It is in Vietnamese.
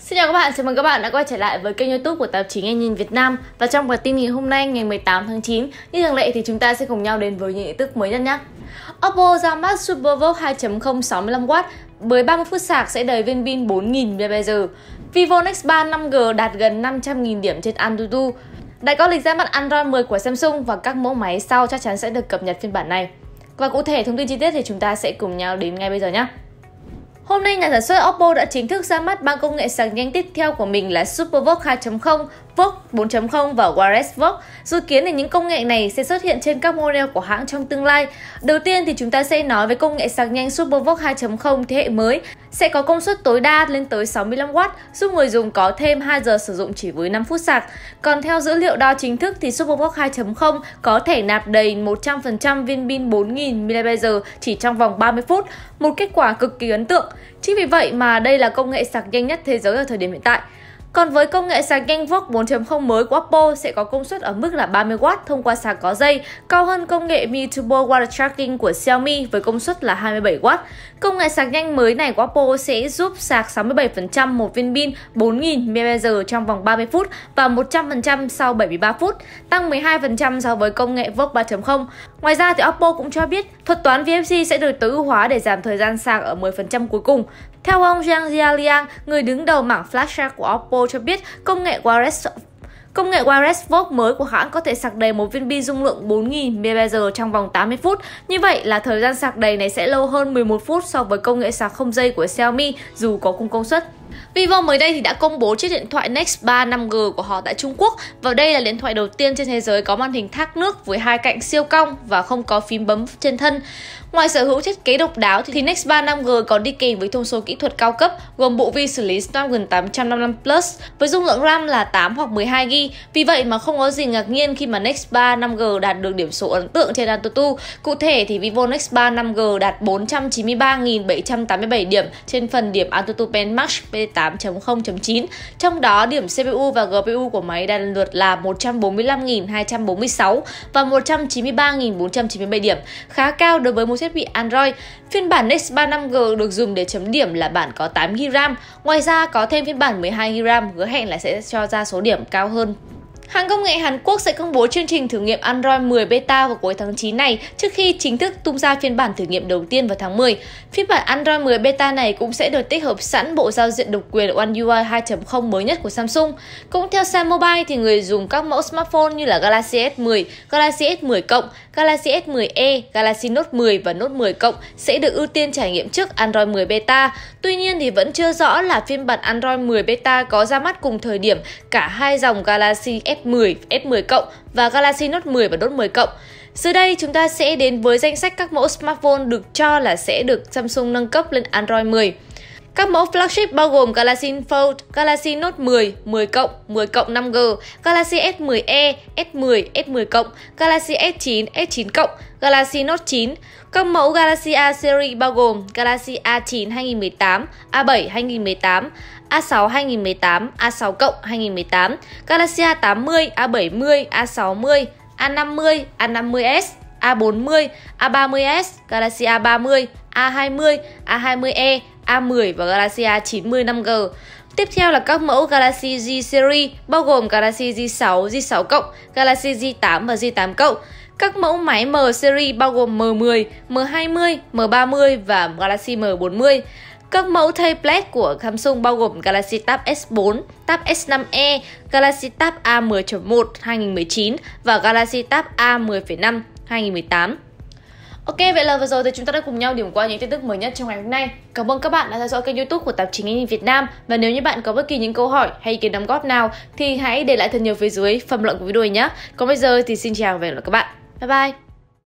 Xin chào các bạn, chào mừng các bạn đã quay trở lại với kênh youtube của tạp chí Nghe Nhìn Việt Nam Và trong bản tin ngày hôm nay ngày 18 tháng 9 Như thường lệ thì chúng ta sẽ cùng nhau đến với những tin tức mới nhất nhé Oppo ra mắt SuperVOOC 2.0 65W Với 30 phút sạc sẽ đầy viên pin 4 000 mAh Vivo X3 5G đạt gần 500.000 điểm trên Antutu Đại có lịch ra mắt Android 10 của Samsung và các mẫu máy sau chắc chắn sẽ được cập nhật phiên bản này Và cụ thể thông tin chi tiết thì chúng ta sẽ cùng nhau đến ngay bây giờ nhé Hôm nay, nhà sản xuất Oppo đã chính thức ra mắt ba công nghệ sạc nhanh tiếp theo của mình là SuperVOOC 2.0 Vogue 4.0 và Wireless Vogue. Dự kiến thì những công nghệ này sẽ xuất hiện trên các model của hãng trong tương lai. Đầu tiên thì chúng ta sẽ nói về công nghệ sạc nhanh Super Vogue 2.0 thế hệ mới sẽ có công suất tối đa lên tới 65W, giúp người dùng có thêm 2 giờ sử dụng chỉ với 5 phút sạc. Còn theo dữ liệu đo chính thức thì super Superbox 2.0 có thể nạp đầy 100% viên pin 4000 mAh chỉ trong vòng 30 phút, một kết quả cực kỳ ấn tượng. Chính vì vậy mà đây là công nghệ sạc nhanh nhất thế giới ở thời điểm hiện tại. Còn với công nghệ sạc nhanh VOOC 4.0 mới của Oppo sẽ có công suất ở mức là 30W thông qua sạc có dây, cao hơn công nghệ Mi Turbo Water Charging của Xiaomi với công suất là 27W. Công nghệ sạc nhanh mới này của Oppo sẽ giúp sạc 67% một viên pin 4000 mah trong vòng 30 phút và 100% sau 73 phút, tăng 12% so với công nghệ VOOC 3.0. Ngoài ra thì Oppo cũng cho biết thuật toán VFC sẽ được tối ưu hóa để giảm thời gian sạc ở 10% cuối cùng. Theo ông Zhang Jialiang, người đứng đầu mảng flagship của Oppo cho biết công nghệ wireless Công nghệ wireless Vogue mới của hãng có thể sạc đầy một viên pin dung lượng 4000 mAh trong vòng 80 phút. Như vậy là thời gian sạc đầy này sẽ lâu hơn 11 phút so với công nghệ sạc không dây của Xiaomi dù có cùng công suất. Vivo mới đây thì đã công bố chiếc điện thoại Nex 3 5G của họ tại Trung Quốc và đây là điện thoại đầu tiên trên thế giới có màn hình thác nước với hai cạnh siêu cong và không có phím bấm trên thân. Ngoài sở hữu thiết kế độc đáo thì Nexpa 5G còn đi kèm với thông số kỹ thuật cao cấp gồm bộ vi xử lý Snapdragon 855 Plus với dung lượng RAM là 8 hoặc 12 GB. Vì vậy mà không có gì ngạc nhiên khi mà Nexpa 5G đạt được điểm số ấn tượng trên AnTuTu. Cụ thể thì Vivo Nexpa 5G đạt 493.787 điểm trên phần điểm AnTuTu Benchmark P8.0.9. Trong đó điểm CPU và GPU của máy đạt lượt là 145.246 và 193.497 điểm, khá cao đối với một thiết thiết bị Android. Phiên bản Next 35 g được dùng để chấm điểm là bản có 8GB Ngoài ra có thêm phiên bản 12GB hứa hẹn là sẽ cho ra số điểm cao hơn. Hãng công nghệ Hàn Quốc sẽ công bố chương trình thử nghiệm Android 10 beta vào cuối tháng 9 này trước khi chính thức tung ra phiên bản thử nghiệm đầu tiên vào tháng 10. Phiên bản Android 10 beta này cũng sẽ được tích hợp sẵn bộ giao diện độc quyền One UI 2.0 mới nhất của Samsung. Cũng theo Sam Mobile thì người dùng các mẫu smartphone như là Galaxy S10, Galaxy S10 Galaxy S10e, Galaxy Note 10 và Note 10 cộng sẽ được ưu tiên trải nghiệm trước Android 10 beta. Tuy nhiên thì vẫn chưa rõ là phiên bản Android 10 beta có ra mắt cùng thời điểm cả hai dòng Galaxy S s 10 s 10 cộng và Galaxy Note 10 và Note 10 cộng. Dưới đây chúng ta sẽ đến với danh sách các mẫu smartphone được cho là sẽ được Samsung nâng cấp lên Android 10. Các mẫu flagship bao gồm Galaxy Fold, Galaxy Note 10, 10 cộng, 10 cộng 5G, Galaxy S10e, S10, S10 cộng, Galaxy S9, S9 cộng, Galaxy Note 9. Các mẫu Galaxy A series bao gồm Galaxy A9 2018, A7 2018, A6 2018, A6 cộng 2018, Galaxy A80, A70, A60, A50, A50s, A40, A30s, Galaxy A30, A20, A20e, A10 và Galaxy A90 5G. Tiếp theo là các mẫu Galaxy Z series bao gồm Galaxy Z6, Z6+, Galaxy Z8 và Z8+. Các mẫu máy M series bao gồm M10, M20, M30 và Galaxy M40. Các mẫu tablet của Samsung bao gồm Galaxy Tab S4, Tab S5e, Galaxy Tab A10.1 2019 và Galaxy Tab A10.5 2018. Ok, vậy là vừa rồi thì chúng ta đã cùng nhau điểm qua những tin tức mới nhất trong ngày hôm nay. Cảm ơn các bạn đã theo dõi kênh youtube của Tạp chí Nghe Việt Nam và nếu như bạn có bất kỳ những câu hỏi hay ý kiến đóng góp nào thì hãy để lại thật nhiều phía dưới phần luận của video nhé. Còn bây giờ thì xin chào và hẹn gặp lại các bạn. Bye bye!